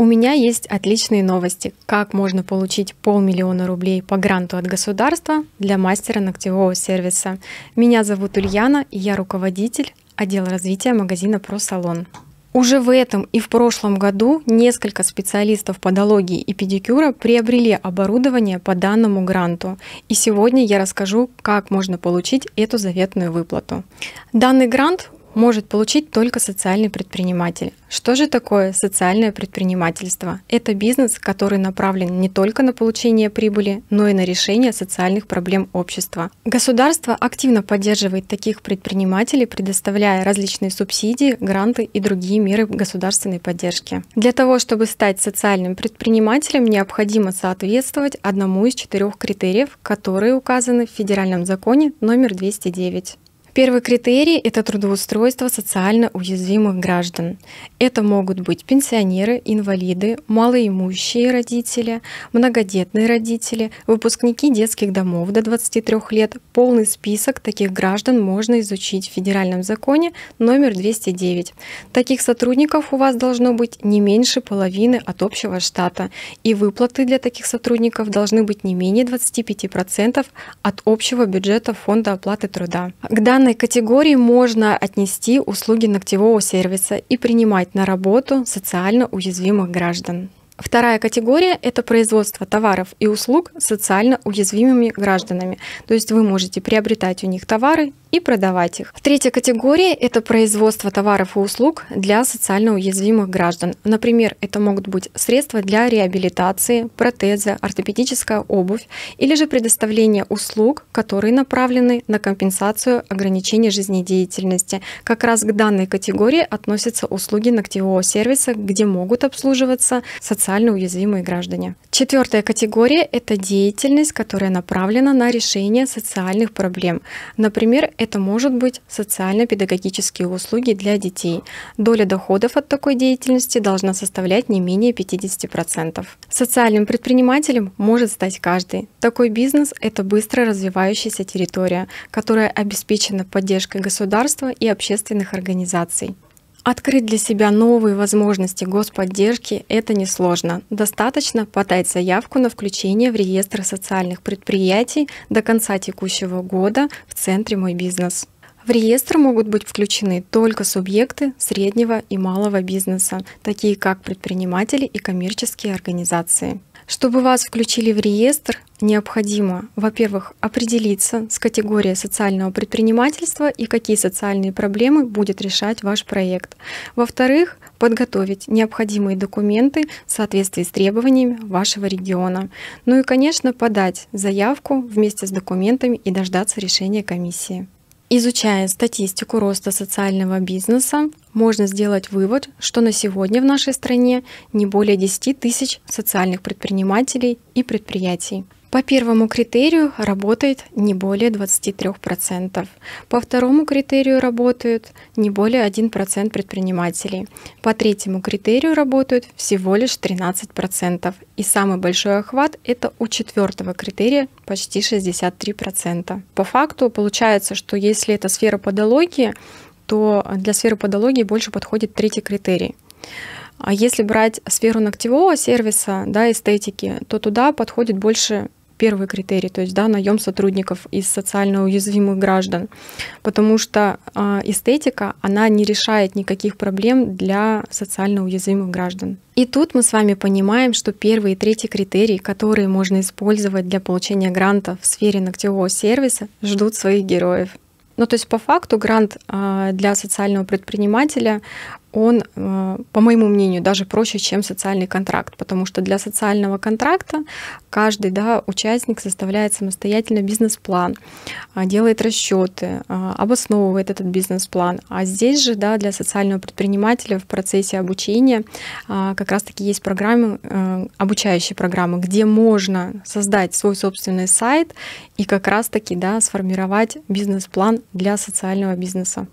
У меня есть отличные новости. Как можно получить полмиллиона рублей по гранту от государства для мастера ногтевого сервиса. Меня зовут Ульяна, и я руководитель отдела развития магазина «Про салон». Уже в этом и в прошлом году несколько специалистов подологии и педикюра приобрели оборудование по данному гранту. И сегодня я расскажу, как можно получить эту заветную выплату. Данный грант может получить только социальный предприниматель. Что же такое социальное предпринимательство? Это бизнес, который направлен не только на получение прибыли, но и на решение социальных проблем общества. Государство активно поддерживает таких предпринимателей, предоставляя различные субсидии, гранты и другие меры государственной поддержки. Для того, чтобы стать социальным предпринимателем, необходимо соответствовать одному из четырех критериев, которые указаны в федеральном законе номер 209. Первый критерий – это трудоустройство социально уязвимых граждан. Это могут быть пенсионеры, инвалиды, малоимущие родители, многодетные родители, выпускники детских домов до 23 лет. Полный список таких граждан можно изучить в федеральном законе номер 209. Таких сотрудников у вас должно быть не меньше половины от общего штата, и выплаты для таких сотрудников должны быть не менее 25% от общего бюджета Фонда оплаты труда. К данному данной категории можно отнести услуги ногтевого сервиса и принимать на работу социально уязвимых граждан. Вторая категория – это производство товаров и услуг социально уязвимыми гражданами. То есть вы можете приобретать у них товары и продавать их. Третья категория – это производство товаров и услуг для социально уязвимых граждан. Например, это могут быть средства для реабилитации, протезы, ортопедическая обувь или же предоставление услуг, которые направлены на компенсацию ограничений жизнедеятельности. Как раз к данной категории относятся услуги ногтевого сервиса, где могут обслуживаться социально уязвимые граждане. Четвертая категория – это деятельность, которая направлена на решение социальных проблем. Например, это может быть социально-педагогические услуги для детей. Доля доходов от такой деятельности должна составлять не менее 50%. Социальным предпринимателем может стать каждый. Такой бизнес – это быстро развивающаяся территория, которая обеспечена поддержкой государства и общественных организаций. Открыть для себя новые возможности господдержки – это несложно. Достаточно подать заявку на включение в реестр социальных предприятий до конца текущего года в Центре «Мой бизнес». В реестр могут быть включены только субъекты среднего и малого бизнеса, такие как предприниматели и коммерческие организации. Чтобы вас включили в реестр, необходимо, во-первых, определиться с категорией социального предпринимательства и какие социальные проблемы будет решать ваш проект. Во-вторых, подготовить необходимые документы в соответствии с требованиями вашего региона. Ну и, конечно, подать заявку вместе с документами и дождаться решения комиссии. Изучая статистику роста социального бизнеса, можно сделать вывод, что на сегодня в нашей стране не более 10 тысяч социальных предпринимателей и предприятий. По первому критерию работает не более 23%. По второму критерию работают не более 1% предпринимателей. По третьему критерию работают всего лишь 13%. И самый большой охват это у четвертого критерия почти 63%. По факту получается, что если это сфера подологии, то для сферы подологии больше подходит третий критерий. А если брать сферу ногтевого сервиса, да, эстетики, то туда подходит больше первый критерий, то есть да, наем сотрудников из социально уязвимых граждан, потому что а, эстетика, она не решает никаких проблем для социально уязвимых граждан. И тут мы с вами понимаем, что первый и третий критерии, которые можно использовать для получения гранта в сфере ногтевого сервиса, ждут своих героев. Ну, то есть по факту грант а, для социального предпринимателя он, э, по моему мнению, даже проще, чем социальный контракт, потому что для социального контракта каждый да, участник составляет самостоятельно бизнес-план, а, делает расчеты, а, обосновывает этот бизнес-план. А здесь же да, для социального предпринимателя в процессе обучения а, как раз-таки есть программы, э, обучающие программы, где можно создать свой собственный сайт и как раз-таки да, сформировать бизнес-план для социального бизнеса.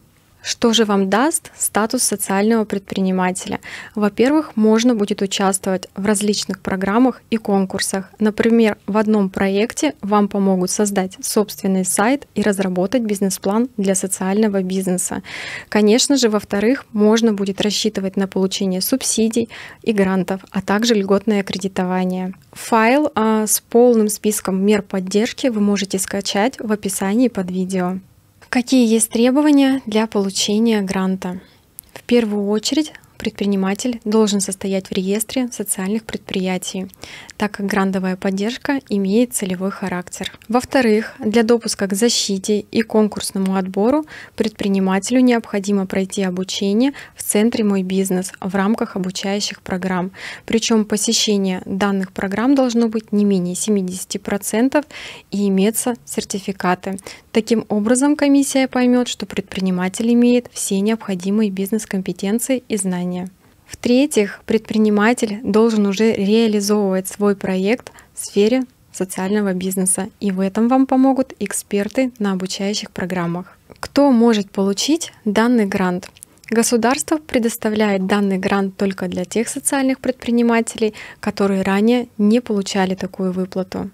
Что же вам даст статус социального предпринимателя? Во-первых, можно будет участвовать в различных программах и конкурсах. Например, в одном проекте вам помогут создать собственный сайт и разработать бизнес-план для социального бизнеса. Конечно же, во-вторых, можно будет рассчитывать на получение субсидий и грантов, а также льготное кредитование. Файл а, с полным списком мер поддержки вы можете скачать в описании под видео. Какие есть требования для получения гранта? В первую очередь предприниматель должен состоять в реестре социальных предприятий, так как грантовая поддержка имеет целевой характер. Во-вторых, для допуска к защите и конкурсному отбору предпринимателю необходимо пройти обучение в Центре «Мой бизнес» в рамках обучающих программ. Причем посещение данных программ должно быть не менее 70% и иметься сертификаты. Таким образом, комиссия поймет, что предприниматель имеет все необходимые бизнес-компетенции и знания состояние. В-третьих, предприниматель должен уже реализовывать свой проект в сфере социального бизнеса, и в этом вам помогут эксперты на обучающих программах. Кто может получить данный грант? Государство предоставляет данный грант только для тех социальных предпринимателей, которые ранее не получали такую выплату.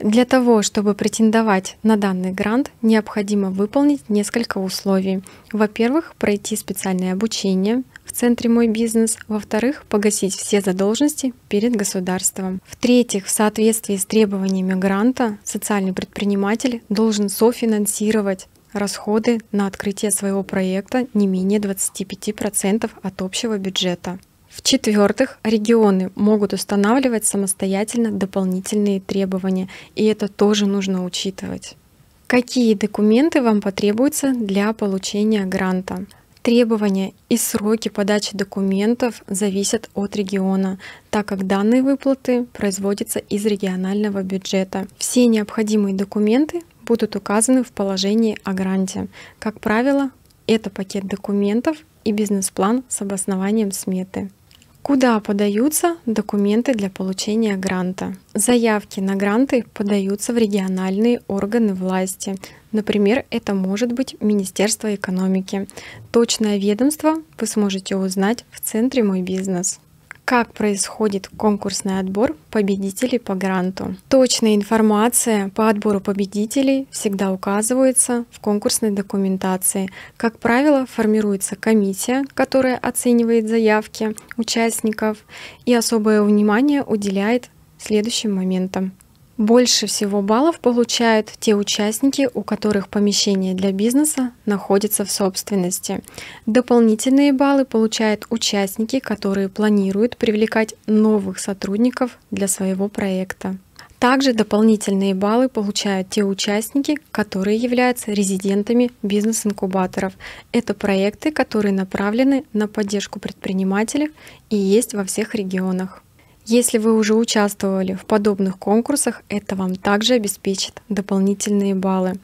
Для того, чтобы претендовать на данный грант, необходимо выполнить несколько условий. Во-первых, пройти специальное обучение – в центре «Мой бизнес», во-вторых, погасить все задолженности перед государством. В-третьих, в соответствии с требованиями гранта социальный предприниматель должен софинансировать расходы на открытие своего проекта не менее 25% от общего бюджета. В-четвертых, регионы могут устанавливать самостоятельно дополнительные требования, и это тоже нужно учитывать. Какие документы вам потребуются для получения гранта? Требования и сроки подачи документов зависят от региона, так как данные выплаты производятся из регионального бюджета. Все необходимые документы будут указаны в положении о гранте. Как правило, это пакет документов и бизнес-план с обоснованием сметы. Куда подаются документы для получения гранта? Заявки на гранты подаются в региональные органы власти. Например, это может быть Министерство экономики. Точное ведомство вы сможете узнать в центре «Мой бизнес» как происходит конкурсный отбор победителей по гранту. Точная информация по отбору победителей всегда указывается в конкурсной документации. Как правило, формируется комиссия, которая оценивает заявки участников и особое внимание уделяет следующим моментам. Больше всего баллов получают те участники, у которых помещение для бизнеса находится в собственности. Дополнительные баллы получают участники, которые планируют привлекать новых сотрудников для своего проекта. Также дополнительные баллы получают те участники, которые являются резидентами бизнес-инкубаторов. Это проекты, которые направлены на поддержку предпринимателей и есть во всех регионах. Если вы уже участвовали в подобных конкурсах, это вам также обеспечит дополнительные баллы.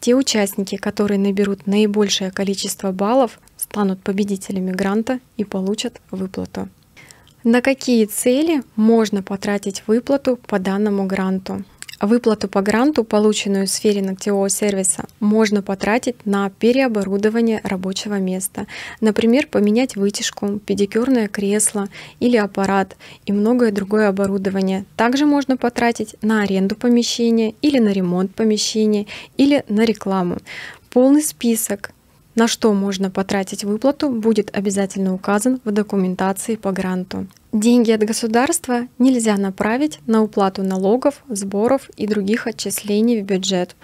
Те участники, которые наберут наибольшее количество баллов, станут победителями гранта и получат выплату. На какие цели можно потратить выплату по данному гранту? Выплату по гранту, полученную в сфере ногтевого сервиса, можно потратить на переоборудование рабочего места. Например, поменять вытяжку, педикюрное кресло или аппарат и многое другое оборудование. Также можно потратить на аренду помещения или на ремонт помещения или на рекламу. Полный список на что можно потратить выплату, будет обязательно указан в документации по гранту. Деньги от государства нельзя направить на уплату налогов, сборов и других отчислений в бюджет.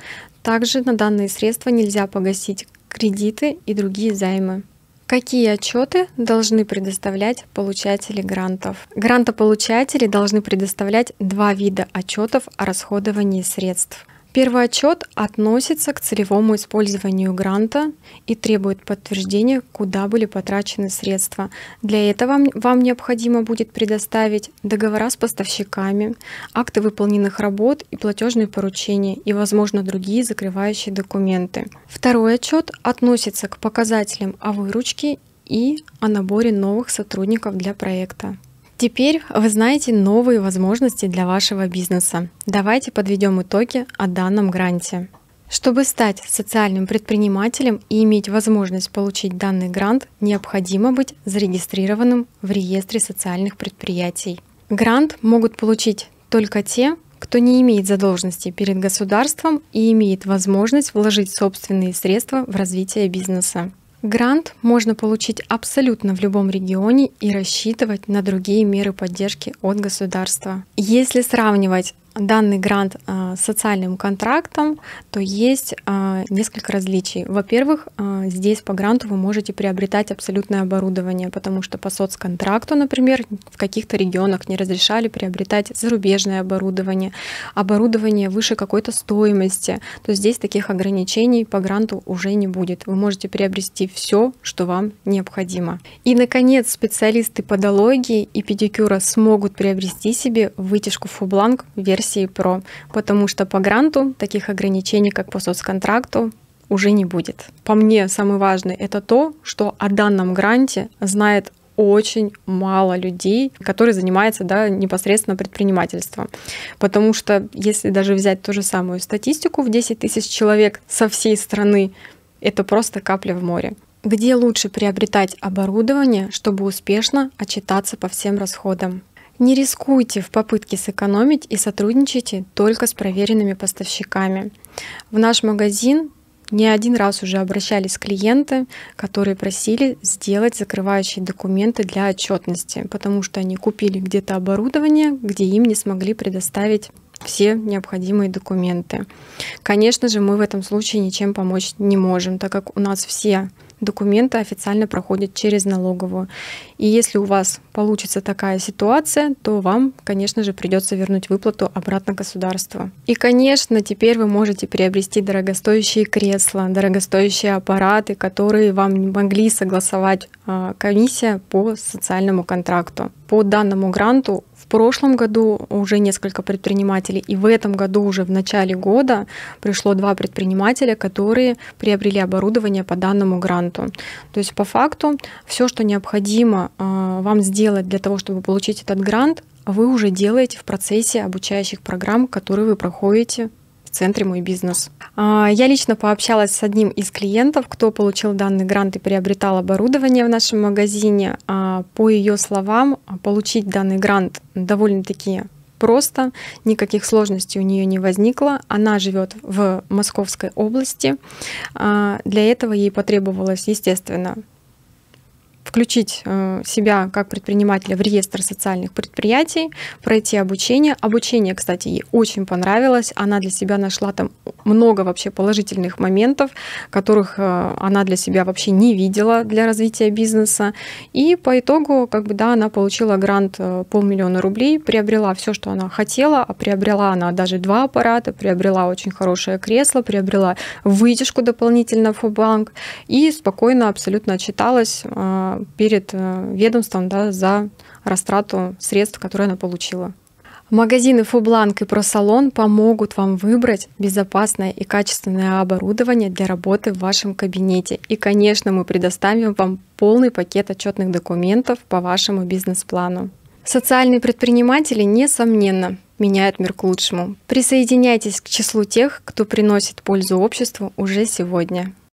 Также на данные средства нельзя погасить кредиты и другие займы. Какие отчеты должны предоставлять получатели грантов? Грантополучатели должны предоставлять два вида отчетов о расходовании средств – Первый отчет относится к целевому использованию гранта и требует подтверждения, куда были потрачены средства. Для этого вам необходимо будет предоставить договора с поставщиками, акты выполненных работ и платежные поручения и, возможно, другие закрывающие документы. Второй отчет относится к показателям о выручке и о наборе новых сотрудников для проекта. Теперь вы знаете новые возможности для вашего бизнеса. Давайте подведем итоги о данном гранте. Чтобы стать социальным предпринимателем и иметь возможность получить данный грант, необходимо быть зарегистрированным в реестре социальных предприятий. Грант могут получить только те, кто не имеет задолженности перед государством и имеет возможность вложить собственные средства в развитие бизнеса. Грант можно получить абсолютно в любом регионе и рассчитывать на другие меры поддержки от государства. Если сравнивать данный грант а, социальным контрактом, то есть а, несколько различий. Во-первых, а, здесь по гранту вы можете приобретать абсолютное оборудование, потому что по соцконтракту, например, в каких-то регионах не разрешали приобретать зарубежное оборудование, оборудование выше какой-то стоимости, то здесь таких ограничений по гранту уже не будет. Вы можете приобрести все, что вам необходимо. И, наконец, специалисты подологии и педикюра смогут приобрести себе вытяжку фубланг версии версии ПРО, потому что по гранту таких ограничений, как по соцконтракту, уже не будет. По мне, самое важное — это то, что о данном гранте знает очень мало людей, которые занимаются да, непосредственно предпринимательством. Потому что если даже взять ту же самую статистику в 10 тысяч человек со всей страны, это просто капля в море. Где лучше приобретать оборудование, чтобы успешно отчитаться по всем расходам? Не рискуйте в попытке сэкономить и сотрудничайте только с проверенными поставщиками. В наш магазин не один раз уже обращались клиенты, которые просили сделать закрывающие документы для отчетности, потому что они купили где-то оборудование, где им не смогли предоставить все необходимые документы. Конечно же, мы в этом случае ничем помочь не можем, так как у нас все документы официально проходят через налоговую. И если у вас получится такая ситуация, то вам, конечно же, придется вернуть выплату обратно государству. И, конечно, теперь вы можете приобрести дорогостоящие кресла, дорогостоящие аппараты, которые вам не могли согласовать а, комиссия по социальному контракту по данному гранту в прошлом году уже несколько предпринимателей, и в этом году уже в начале года пришло два предпринимателя, которые приобрели оборудование по данному гранту. То есть по факту все, что необходимо э, вам сделать для того, чтобы получить этот грант, вы уже делаете в процессе обучающих программ, которые вы проходите в центре «Мой бизнес». А, я лично пообщалась с одним из клиентов, кто получил данный грант и приобретал оборудование в нашем магазине. А, по ее словам, получить данный грант довольно-таки просто, никаких сложностей у нее не возникло. Она живет в Московской области. А, для этого ей потребовалось, естественно, включить э, себя как предпринимателя в реестр социальных предприятий, пройти обучение. Обучение, кстати, ей очень понравилось. Она для себя нашла там много вообще положительных моментов, которых э, она для себя вообще не видела для развития бизнеса. И по итогу, как бы, да, она получила грант э, полмиллиона рублей, приобрела все, что она хотела, а приобрела она даже два аппарата, приобрела очень хорошее кресло, приобрела вытяжку дополнительно в банк и спокойно абсолютно отчиталась э, перед ведомством да, за растрату средств, которые она получила. Магазины Фубланк и Просалон помогут вам выбрать безопасное и качественное оборудование для работы в вашем кабинете. И, конечно, мы предоставим вам полный пакет отчетных документов по вашему бизнес-плану. Социальные предприниматели, несомненно, меняют мир к лучшему. Присоединяйтесь к числу тех, кто приносит пользу обществу уже сегодня.